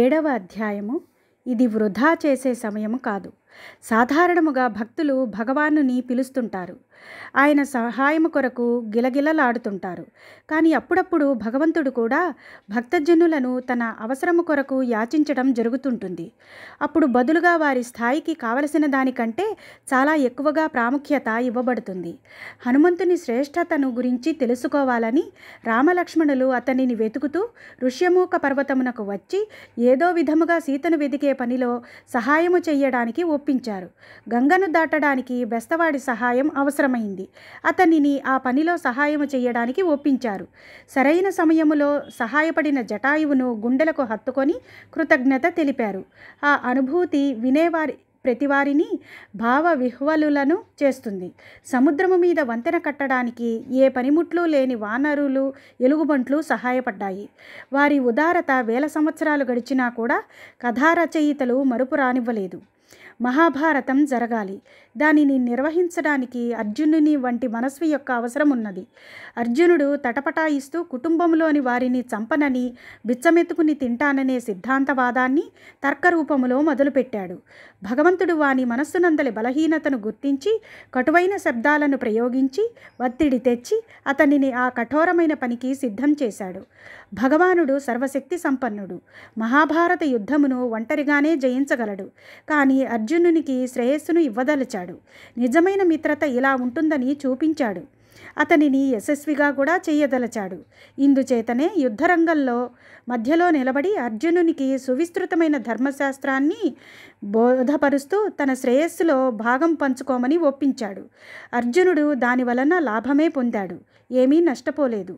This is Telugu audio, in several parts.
ఏడవ అధ్యాయము ఇది వృధా చేసే సమయము కాదు సాధారణముగా భక్తులు భగవానుని పిలుస్తుంటారు ఆయన సహాయం కొరకు గిలగిలలాడుతుంటారు కానీ అప్పుడప్పుడు భగవంతుడు కూడా భక్తజనులను తన అవసరము కొరకు యాచించడం జరుగుతుంటుంది అప్పుడు బదులుగా వారి స్థాయికి కావలసిన దానికంటే చాలా ఎక్కువగా ప్రాముఖ్యత ఇవ్వబడుతుంది హనుమంతుని శ్రేష్టతను గురించి తెలుసుకోవాలని రామలక్ష్మణులు అతనిని వెతుకుతూ ఋష్యమూక పర్వతమునకు వచ్చి ఏదో విధముగా సీతను వెదికే పనిలో సహాయము చేయడానికి ఒప్పు ఒప్పించారు గంగను దాటడానికి బెస్తవాడి సహాయం అవసరమైంది అతనిని ఆ పనిలో సహాయం చేయడానికి ఒప్పించారు సరైన సమయములో సహాయపడిన జటాయువును గుండెలకు హత్తుకొని కృతజ్ఞత తెలిపారు ఆ అనుభూతి వినేవారి ప్రతివారిని భావ విహ్వలులను చేస్తుంది సముద్రము మీద వంతెన కట్టడానికి ఏ పనిముట్లు లేని వానరులు ఎలుగుబంట్లు సహాయపడ్డాయి వారి ఉదారత వేల సంవత్సరాలు గడిచినా కూడా కథారచయితలు మరుపు రానివ్వలేదు మహాభారతం జరగాలి దానిని నిర్వహించడానికి అర్జునుని వంటి మనస్వి యొక్క అవసరం ఉన్నది అర్జునుడు తటపటాయిస్తూ కుటుంబంలోని వారిని చంపనని బిచ్చమెత్తుకుని తింటాననే సిద్ధాంతవాదాన్ని తర్కరూపములో మొదలుపెట్టాడు భగవంతుడు వాని మనస్సునందలి బలహీనతను గుర్తించి కటువైన శబ్దాలను ప్రయోగించి ఒత్తిడి తెచ్చి అతనిని ఆ కఠోరమైన పనికి సిద్ధం చేశాడు భగవానుడు సర్వశక్తి సంపన్నుడు మహాభారత యుద్ధమును ఒంటరిగానే జయించగలడు కానీ అర్జునునికి శ్రేయస్సును ఇవ్వదలిచాడు నిజమైన మిత్రత ఇలా ఉంటుందని చూపించాడు అతనిని యశస్విగా కూడా చేయదలచాడు ఇందుచేతనే యుద్ధరంగంలో మధ్యలో నిలబడి అర్జునునికి సువిస్తృతమైన ధర్మశాస్త్రాన్ని బోధపరుస్తూ తన శ్రేయస్సులో భాగం పంచుకోమని ఒప్పించాడు అర్జునుడు దాని వలన లాభమే పొందాడు ఏమీ నష్టపోలేదు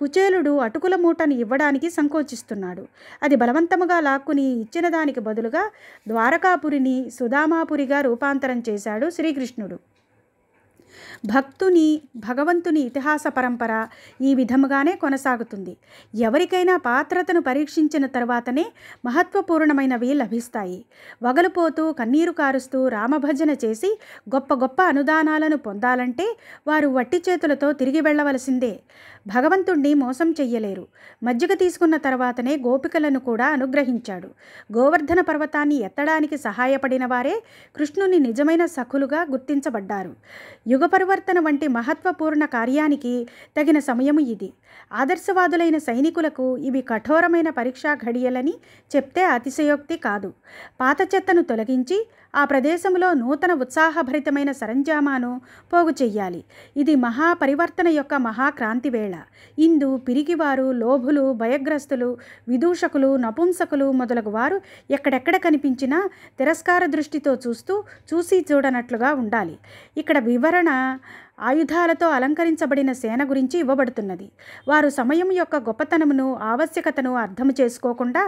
కుచేలుడు అటుకుల మూటని ఇవ్వడానికి సంకోచిస్తున్నాడు అది బలవంతముగా లాక్కుని ఇచ్చిన దానికి బదులుగా ద్వారకాపురిని సుధామాపురిగా రూపాంతరం చేశాడు శ్రీకృష్ణుడు భక్తుని భగవంతుని ఇతిహాస పరంపర ఈ విధముగానే కొనసాగుతుంది ఎవరికైనా పాత్రతను పరీక్షించిన తర్వాతనే మహత్వపూర్ణమైనవి లభిస్తాయి వగలుపోతూ కన్నీరు కారుస్తూ రామభజన చేసి గొప్ప గొప్ప అనుదానాలను పొందాలంటే వారు వట్టి చేతులతో తిరిగి వెళ్ళవలసిందే భగవంతుణ్ణి మోసం చెయ్యలేరు మజ్జిగ తీసుకున్న తర్వాతనే గోపికలను కూడా అనుగ్రహించాడు గోవర్ధన పర్వతాన్ని ఎత్తడానికి సహాయపడిన వారే కృష్ణుని నిజమైన సఖులుగా గుర్తించబడ్డారు యుగ పరివర్తన వంటి మహత్వపూర్ణ కార్యానికి తగిన సమయము ఇది ఆదర్శవాదులైన సైనికులకు ఇవి కఠోరమైన పరీక్షా ఘడియలని చెప్తే అతిశయోక్తి కాదు పాత చెత్తను తొలగించి ఆ ప్రదేశంలో నూతన ఉత్సాహభరితమైన సరంజామాను పోగు చెయ్యాలి ఇది మహాపరివర్తన యొక్క మహాక్రాంతి వేళ ఇందు పిరికివారు లోభులు భయగ్రస్తులు విదూషకులు నపుంసకులు మొదలగు వారు ఎక్కడెక్కడ కనిపించినా తిరస్కార దృష్టితో చూస్తూ చూసి చూడనట్లుగా ఉండాలి ఇక్కడ వివరణ ఆయుధాలతో అలంకరించబడిన సేన గురించి ఇవ్వబడుతున్నది వారు సమయం యొక్క గొప్పతనమును ఆవశ్యకతను అర్థం చేసుకోకుండా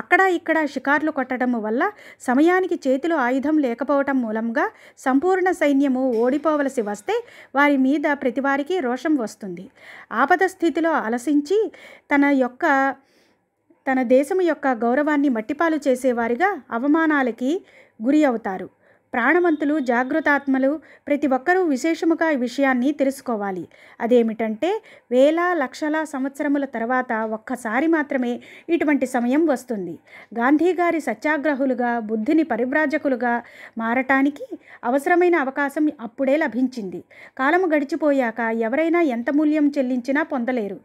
అక్కడ ఇక్కడ షికార్లు కొట్టడం వల్ల సమయానికి చేతిలో ఆయుధం లేకపోవటం మూలంగా సంపూర్ణ సైన్యము ఓడిపోవలసి వస్తే వారి మీద ప్రతివారికి రోషం వస్తుంది ఆపద స్థితిలో అలసించి తన యొక్క తన దేశం యొక్క గౌరవాన్ని మట్టిపాలు చేసేవారిగా అవమానాలకి గురి అవుతారు ప్రాణవంతులు జాగృతాత్మలు ప్రతి ఒక్కరూ విశేషముగా ఈ విషయాన్ని తెలుసుకోవాలి అదేమిటంటే వేల లక్షల సంవత్సరముల తర్వాత ఒక్కసారి మాత్రమే ఇటువంటి సమయం వస్తుంది గాంధీ గారి సత్యాగ్రహులుగా బుద్ధిని పరివ్రాజకులుగా మారటానికి అవసరమైన అవకాశం అప్పుడే లభించింది కాలము గడిచిపోయాక ఎవరైనా ఎంత మూల్యం చెల్లించినా పొందలేరు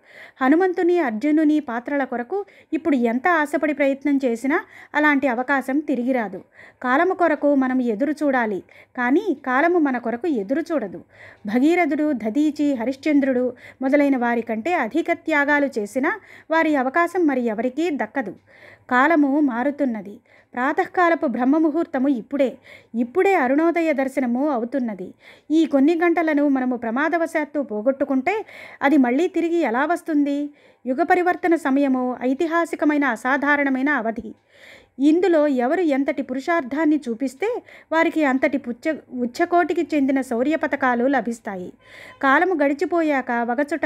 హనుమంతుని అర్జునుని పాత్రల కొరకు ఇప్పుడు ఎంత ఆశపడి ప్రయత్నం చేసినా అలాంటి అవకాశం తిరిగిరాదు కాలము కొరకు మనం ఎదురు చూడాలి కానీ కాలము మన కొరకు ఎదురు చూడదు భగీరథుడు దదీచి హరిశ్చంద్రుడు మొదలైన వారి కంటే అధిక త్యాగాలు చేసినా వారి అవకాశం మరి ఎవరికీ దక్కదు కాలము మారుతున్నది ప్రాతకాలపు బ్రహ్మముహూర్తము ఇప్పుడే ఇప్పుడే అరుణోదయ దర్శనము అవుతున్నది ఈ కొన్ని గంటలను మనము ప్రమాదవశాత్తు పోగొట్టుకుంటే అది మళ్ళీ తిరిగి ఎలా వస్తుంది యుగ పరివర్తన సమయము ఐతిహాసికమైన అసాధారణమైన అవధి ఇందులో ఎవరు ఎంతటి పురుషార్థాన్ని చూపిస్తే వారికి అంతటి పుచ్చ ఉచ్చకోటికి చెందిన శౌర్య పథకాలు లభిస్తాయి కాలము గడిచిపోయాక వగచుట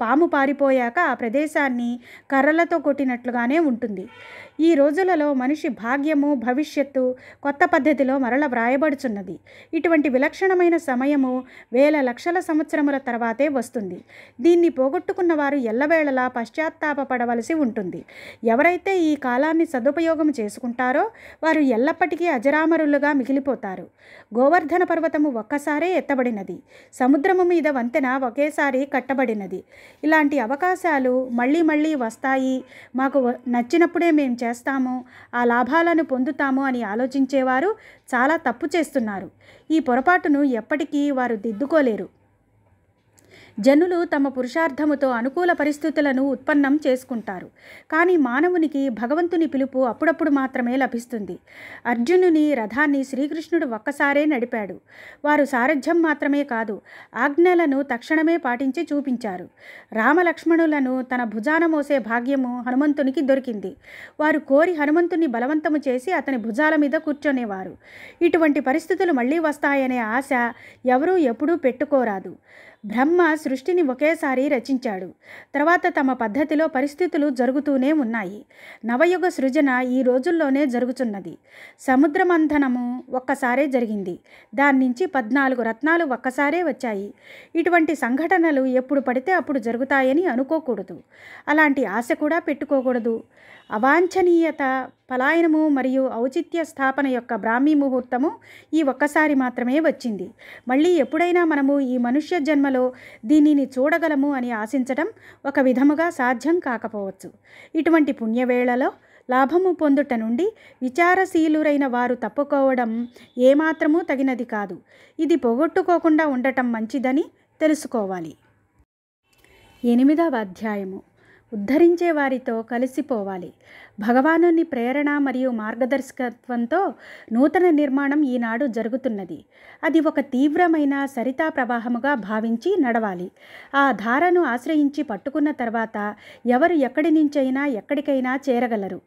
పాము పారిపోయాక ఆ ప్రదేశాన్ని కర్రలతో కొట్టినట్లుగానే ఉంటుంది ఈ రోజులలో మనిషి భాగ్యము భవిష్యత్తు కొత్త పద్ధతిలో మరల వ్రాయబడుచున్నది ఇటువంటి విలక్షణమైన సమయము వేల లక్షల సంవత్సరముల తర్వాతే వస్తుంది దీన్ని పోగొట్టుకున్న వారు ఎల్లవేళలా పశ్చాత్తాపడవలసి ఉంటుంది ఎవరైతే ఈ కాలాన్ని సదుపయోగం చేసుకుంటారో వారు ఎల్లప్పటికీ అజరామరులుగా మిగిలిపోతారు గోవర్ధన పర్వతము ఒక్కసారే ఎత్తబడినది సముద్రము మీద వంతెన ఒకేసారి కట్టబడినది ఇలాంటి అవకాశాలు మళ్ళీ మళ్ళీ వస్తాయి మాకు నచ్చినప్పుడే మేము చేస్తాము ఆ లాభాలను పొందుతాము అని ఆలోచించేవారు చాలా తప్పు చేస్తున్నారు ఈ పొరపాటును ఎప్పటికీ వారు దిద్దుకోలేరు జనులు తమ పురుషార్థముతో అనుకూల పరిస్థితులను ఉత్పన్నం చేసుకుంటారు కానీ మానవునికి భగవంతుని పిలుపు అప్పుడప్పుడు మాత్రమే లభిస్తుంది అర్జునుని రథాన్ని శ్రీకృష్ణుడు ఒక్కసారే నడిపాడు వారు సారథ్యం మాత్రమే కాదు ఆజ్ఞలను తక్షణమే పాటించి చూపించారు రామలక్ష్మణులను తన భుజాన మోసే భాగ్యము హనుమంతునికి దొరికింది వారు కోరి హనుమంతుని బలవంతము చేసి అతని భుజాల మీద కూర్చొనేవారు ఇటువంటి పరిస్థితులు మళ్ళీ వస్తాయనే ఆశ ఎవరూ ఎప్పుడూ పెట్టుకోరాదు బ్రహ్మ సృష్టిని ఒకేసారి రచించాడు తర్వాత తమ పద్ధతిలో పరిస్థితులు జరుగుతూనే ఉన్నాయి నవయుగ సృజన ఈ రోజుల్లోనే జరుగుతున్నది సముద్ర మంథనము ఒక్కసారే జరిగింది దాని నుంచి పద్నాలుగు రత్నాలు ఒక్కసారే వచ్చాయి ఇటువంటి సంఘటనలు ఎప్పుడు పడితే అప్పుడు జరుగుతాయని అనుకోకూడదు అలాంటి ఆశ కూడా పెట్టుకోకూడదు అవాంఛనీయత పలాయనము మరియు ఔచిత్య స్థాపన యొక్క బ్రాహ్మీ ముహూర్తము ఈ ఒక్కసారి మాత్రమే వచ్చింది మళ్ళీ ఎప్పుడైనా మనము ఈ మనుష్య జన్మలో దీనిని చూడగలము అని ఆశించడం ఒక విధముగా సాధ్యం కాకపోవచ్చు ఇటువంటి పుణ్యవేళలో లాభము పొందుట నుండి విచారశీలురైన వారు తప్పుకోవడం ఏమాత్రమూ తగినది కాదు ఇది పొగొట్టుకోకుండా ఉండటం మంచిదని తెలుసుకోవాలి ఎనిమిదవ అధ్యాయము ఉద్ధరించే వారితో కలిసిపోవాలి భగవానుని ప్రేరణ మరియు మార్గదర్శకత్వంతో నూతన నిర్మాణం ఈనాడు జరుగుతున్నది అది ఒక తీవ్రమైన సరితా ప్రవాహముగా భావించి నడవాలి ఆ ధారను ఆశ్రయించి పట్టుకున్న తర్వాత ఎవరు ఎక్కడి నుంచైనా ఎక్కడికైనా చేరగలరు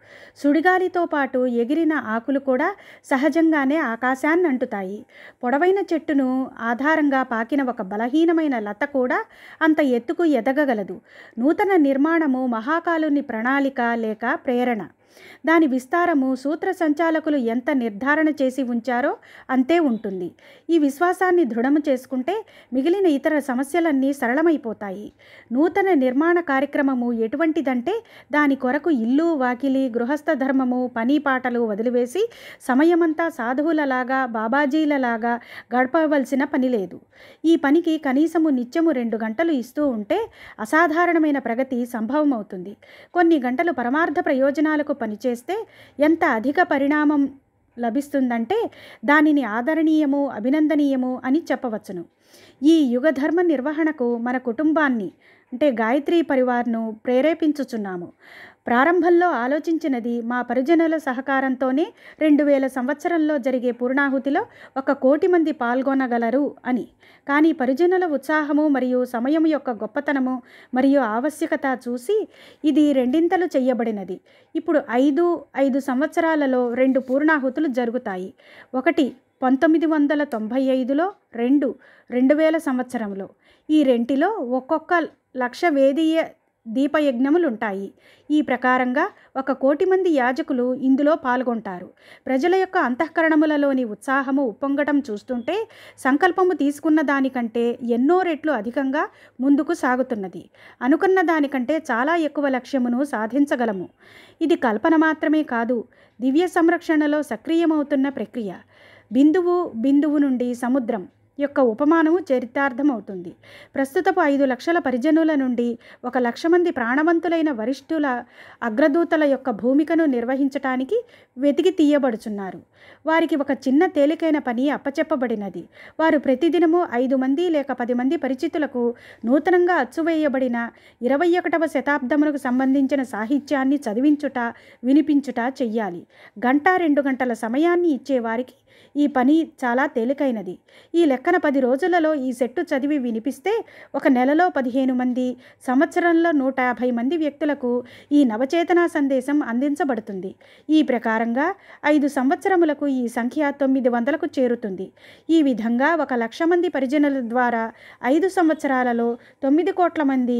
సుడిగాలితో పాటు ఎగిరిన ఆకులు కూడా సహజంగానే ఆకాశాన్ని అంటుతాయి పొడవైన చెట్టును ఆధారంగా పాకిన ఒక బలహీనమైన లత కూడా అంత ఎత్తుకు ఎదగగలదు నూతన నిర్మాణము మహాకాలుని ప్రణాళిక లేక ప్రేరణ దాని విస్తారము సూత్ర సంచాలకులు ఎంత నిర్ధారణ చేసి ఉంచారో అంతే ఉంటుంది ఈ విశ్వాసాన్ని దృఢము చేసుకుంటే మిగిలిన ఇతర సమస్యలన్నీ సరళమైపోతాయి నూతన నిర్మాణ కార్యక్రమము ఎటువంటిదంటే దాని కొరకు ఇల్లు వాకిలి గృహస్థ ధర్మము పని పాటలు వదిలివేసి సమయమంతా సాధువులలాగా బాబాజీలలాగా గడపవలసిన పని లేదు ఈ పనికి కనీసము నిత్యము రెండు గంటలు ఇస్తూ ఉంటే అసాధారణమైన ప్రగతి సంభవమవుతుంది కొన్ని గంటలు పరమార్థ ప్రయోజనాలకు పనిచేస్తే ఎంత అధిక పరిణామం లభిస్తుందంటే దానిని ఆదరణీయము అభినందనీయము అని చెప్పవచ్చును ఈ యుగధర్మ నిర్వహణకు మన కుటుంబాన్ని అంటే గాయత్రి పరివార్ను ప్రేరేపించుచున్నాము ప్రారంభంలో ఆలోచించినది మా పరిజనుల సహకారంతోనే రెండు వేల సంవత్సరంలో జరిగే పూర్ణాహుతిలో ఒక కోటి మంది పాల్గొనగలరు అని కానీ పరిజనుల ఉత్సాహము మరియు సమయం యొక్క గొప్పతనము మరియు ఆవశ్యకత చూసి ఇది రెండింతలు చేయబడినది ఇప్పుడు ఐదు ఐదు సంవత్సరాలలో రెండు పూర్ణాహుతులు జరుగుతాయి ఒకటి పంతొమ్మిది వందల తొంభై ఐదులో రెండు రెండు వేల సంవత్సరంలో ఈ రెంటిలో ఒక్కొక్క లక్ష వేదీయ దీపయజ్ఞములుంటాయి ఈ ప్రకారంగా ఒక కోటి మంది యాజకులు ఇందులో పాల్గొంటారు ప్రజల యొక్క అంతఃకరణములలోని ఉత్సాహము ఉప్పొంగటం చూస్తుంటే సంకల్పము తీసుకున్న దానికంటే ఎన్నో రెట్లు అధికంగా ముందుకు సాగుతున్నది అనుకున్న దానికంటే చాలా ఎక్కువ లక్ష్యమును సాధించగలము ఇది కల్పన మాత్రమే కాదు దివ్య సంరక్షణలో సక్రియమవుతున్న ప్రక్రియ బిందువు బిందువు నుండి సముద్రం యొక్క ఉపమానము అవుతుంది ప్రస్తుతపు ఐదు లక్షల పరిజనుల నుండి ఒక లక్ష మంది ప్రాణవంతులైన వరిష్ఠుల అగ్రదూతల యొక్క భూమికను నిర్వహించటానికి వెతికి తీయబడుచున్నారు వారికి ఒక చిన్న తేలికైన పని అప్పచెప్పబడినది వారు ప్రతిదినము ఐదు మంది లేక పది మంది పరిచితులకు నూతనంగా అచ్చువేయబడిన ఇరవై ఒకటవ శతాబ్దములకు సంబంధించిన సాహిత్యాన్ని చదివించుట వినిపించుట చెయ్యాలి గంట రెండు గంటల సమయాన్ని ఇచ్చేవారికి ఈ పని చాలా తేలికైనది ఈ లెక్క ప్రక్కన పది రోజులలో ఈ సెట్టు చదివి వినిపిస్తే ఒక నెలలో పదిహేను మంది సంవత్సరంలో నూట యాభై మంది వ్యక్తులకు ఈ నవచేతన సందేశం అందించబడుతుంది ఈ ప్రకారంగా ఐదు సంవత్సరములకు ఈ సంఖ్య తొమ్మిది వందలకు చేరుతుంది ఈ విధంగా ఒక లక్ష మంది పరిజనుల ద్వారా ఐదు సంవత్సరాలలో తొమ్మిది కోట్ల మంది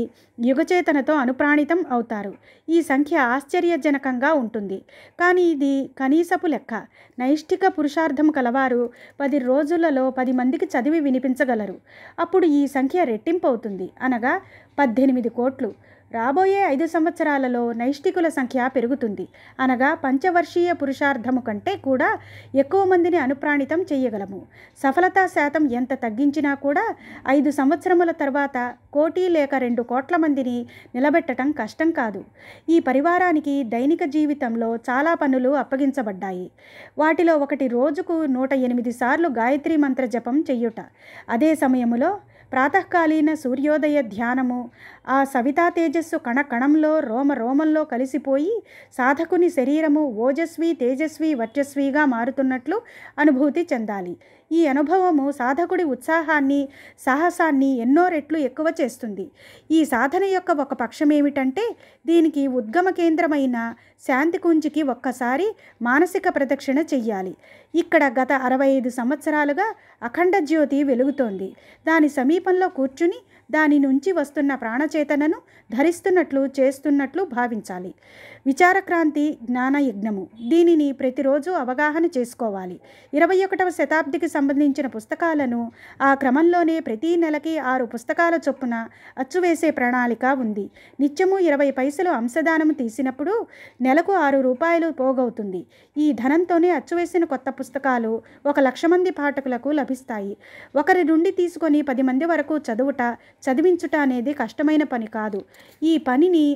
యుగచేతనతో అనుప్రాణితం అవుతారు ఈ సంఖ్య ఆశ్చర్యజనకంగా ఉంటుంది కానీ ఇది కనీసపు లెక్క నైష్ఠిక పురుషార్థం కలవారు పది రోజులలో పది మందికి చదివి వినిపించగలరు అప్పుడు ఈ సంఖ్య రెట్టింపు అవుతుంది అనగా పద్దెనిమిది కోట్లు రాబోయే ఐదు సంవత్సరాలలో నైష్టికుల సంఖ్య పెరుగుతుంది అనగా పంచవర్షీయ పురుషార్థము కంటే కూడా ఎక్కువ మందిని అనుప్రాణితం చేయగలము సఫలతా శాతం ఎంత తగ్గించినా కూడా ఐదు సంవత్సరముల తర్వాత కోటి లేక రెండు కోట్ల మందిని నిలబెట్టడం కష్టం కాదు ఈ పరివారానికి దైనిక జీవితంలో చాలా పనులు అప్పగించబడ్డాయి వాటిలో ఒకటి రోజుకు నూట ఎనిమిది సార్లు గాయత్రి మంత్ర జపం చెయ్యుట అదే సమయంలో ప్రాతకాలీన సూర్యోదయ ధ్యానము ఆ సవితా తేజస్సు కణ కణంలో రోమ రోమంలో కలిసిపోయి సాధకుని శరీరము ఓజస్వి తేజస్వి వర్చస్విగా మారుతున్నట్లు అనుభూతి చెందాలి ఈ అనుభవము సాధకుడి ఉత్సాహాన్ని సాహసాన్ని ఎన్నో రెట్లు ఎక్కువ చేస్తుంది ఈ సాధన యొక్క ఒక పక్షం ఏమిటంటే దీనికి ఉద్గమ కేంద్రమైన శాంతికుంజికి ఒక్కసారి మానసిక ప్రదక్షిణ చెయ్యాలి ఇక్కడ గత అరవై ఐదు సంవత్సరాలుగా అఖండ జ్యోతి వెలుగుతోంది దాని సమీపంలో కూర్చుని దాని నుంచి వస్తున్న ప్రాణచేతనను ధరిస్తున్నట్లు చేస్తున్నట్లు భావించాలి విచారక్రాంతి జ్ఞానయజ్ఞము దీనిని ప్రతిరోజు అవగాహన చేసుకోవాలి ఇరవై ఒకటవ శతాబ్దికి సంబంధించిన పుస్తకాలను ఆ క్రమంలోనే ప్రతి నెలకి ఆరు పుస్తకాల చొప్పున అచ్చువేసే ప్రణాళిక ఉంది నిత్యము ఇరవై పైసలు అంశదానము తీసినప్పుడు నెలకు ఆరు రూపాయలు పోగవుతుంది ఈ ధనంతోనే అచ్చువేసిన కొత్త పుస్తకాలు ఒక లక్ష మంది పాఠకులకు లభిస్తాయి ఒకరి నుండి తీసుకొని పది మంది వరకు చదువుట చదివించుట అనేది కష్టమైన పని కాదు ఈ పనిని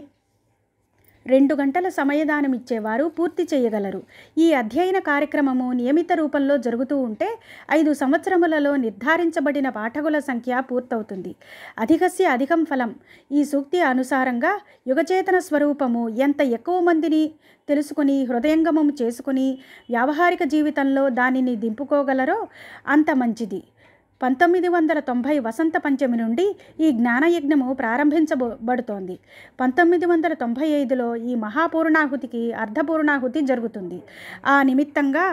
రెండు గంటల సమయదానం ఇచ్చేవారు పూర్తి చేయగలరు ఈ అధ్యయన కార్యక్రమము నియమిత రూపంలో జరుగుతూ ఉంటే ఐదు సంవత్సరములలో నిర్ధారించబడిన పాఠకుల సంఖ్య పూర్తవుతుంది అధికస్య అధికం ఫలం ఈ సూక్తి అనుసారంగా యుగచేతన స్వరూపము ఎంత ఎక్కువ మందిని తెలుసుకుని హృదయంగమం చేసుకుని వ్యావహారిక జీవితంలో దానిని దింపుకోగలరో అంత మంచిది పంతొమ్మిది వందల తొంభై వసంత పంచమి నుండి ఈ జ్ఞానయజ్ఞము ప్రారంభించబడుతోంది పంతొమ్మిది వందల తొంభై ఐదులో ఈ మహాపూర్ణాహుతికి అర్ధపూర్ణాహుతి జరుగుతుంది ఆ నిమిత్తంగా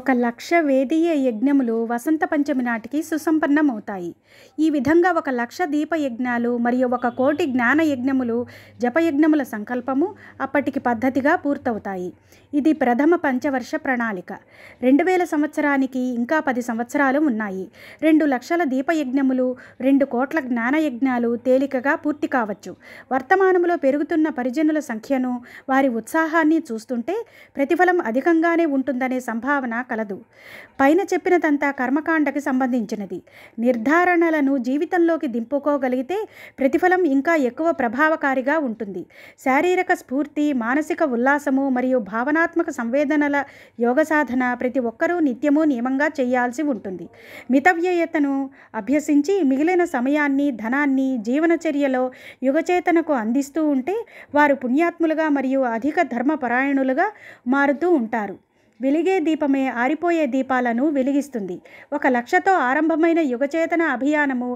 ఒక లక్ష వేదీయ యజ్ఞములు వసంత పంచమి నాటికి సుసంపన్నమవుతాయి ఈ విధంగా ఒక లక్ష దీప యజ్ఞాలు మరియు ఒక కోటి జ్ఞాన యజ్ఞములు జపయజ్ఞముల సంకల్పము అప్పటికి పద్ధతిగా పూర్తవుతాయి ఇది ప్రథమ పంచవర్ష ప్రణాళిక రెండు వేల సంవత్సరానికి ఇంకా పది సంవత్సరాలు ఉన్నాయి రెండు లక్షల దీపయజ్ఞములు రెండు కోట్ల జ్ఞానయజ్ఞాలు తేలికగా పూర్తి కావచ్చు వర్తమానంలో పెరుగుతున్న పరిజనుల సంఖ్యను వారి ఉత్సాహాన్ని చూస్తుంటే ప్రతిఫలం అధికంగానే ఉంటుందనే సంభావన కలదు పైన చెప్పినదంతా కర్మకాండకి సంబంధించినది నిర్ధారణలను జీవితంలోకి దింపుకోగలిగితే ప్రతిఫలం ఇంకా ఎక్కువ ప్రభావకారిగా ఉంటుంది శారీరక స్ఫూర్తి మానసిక ఉల్లాసము మరియు భావన సృజనాత్మక సంవేదనల యోగ సాధన ప్రతి ఒక్కరూ నిత్యము నియమంగా చేయాల్సి ఉంటుంది మితవ్యయతను అభ్యసించి మిగిలిన సమయాన్ని ధనాన్ని జీవనచర్యలో యుగచేతనకు అందిస్తూ ఉంటే వారు పుణ్యాత్ములుగా మరియు అధిక ధర్మపరాయణులుగా మారుతూ ఉంటారు వెలిగే దీపమే ఆరిపోయే దీపాలను వెలిగిస్తుంది ఒక లక్షతో ఆరంభమైన యుగచేతన అభియానము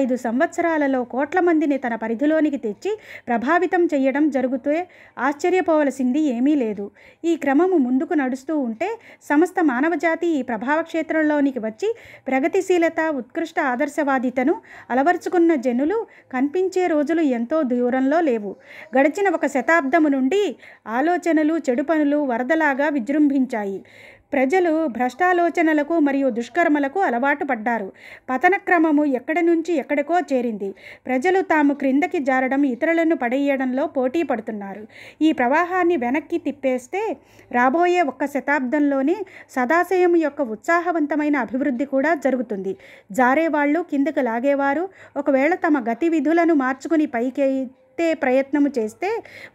ఐదు సంవత్సరాలలో కోట్ల మందిని తన పరిధిలోనికి తెచ్చి ప్రభావితం చేయడం జరుగుతూ ఆశ్చర్యపోవలసింది ఏమీ లేదు ఈ క్రమము ముందుకు నడుస్తూ ఉంటే సమస్త మానవజాతి ఈ ప్రభావ క్షేత్రంలోనికి వచ్చి ప్రగతిశీలత ఉత్కృష్ట ఆదర్శవాదితను అలవర్చుకున్న జనులు కనిపించే రోజులు ఎంతో దూరంలో లేవు గడిచిన ఒక శతాబ్దము నుండి ఆలోచనలు చెడు పనులు వరదలాగా విజృంభించాయి పెరిగాయి ప్రజలు భ్రష్టాలోచనలకు మరియు దుష్కర్మలకు అలవాటు పడ్డారు పతన క్రమము ఎక్కడి నుంచి ఎక్కడికో చేరింది ప్రజలు తాము క్రిందకి జారడం ఇతరులను పడేయడంలో పోటీ పడుతున్నారు ఈ ప్రవాహాన్ని వెనక్కి తిప్పేస్తే రాబోయే ఒక్క శతాబ్దంలోనే సదాశయం యొక్క ఉత్సాహవంతమైన అభివృద్ధి కూడా జరుగుతుంది జారేవాళ్ళు కిందకు లాగేవారు ఒకవేళ తమ గతి విధులను మార్చుకుని పైకి ఎత్తే ప్రయత్నము చేస్తే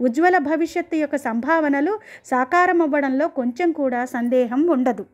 ఉజ్వల భవిష్యత్తు యొక్క సంభావనలు సాకారమవ్వడంలో కొంచెం కూడా సందేహం ఉండదు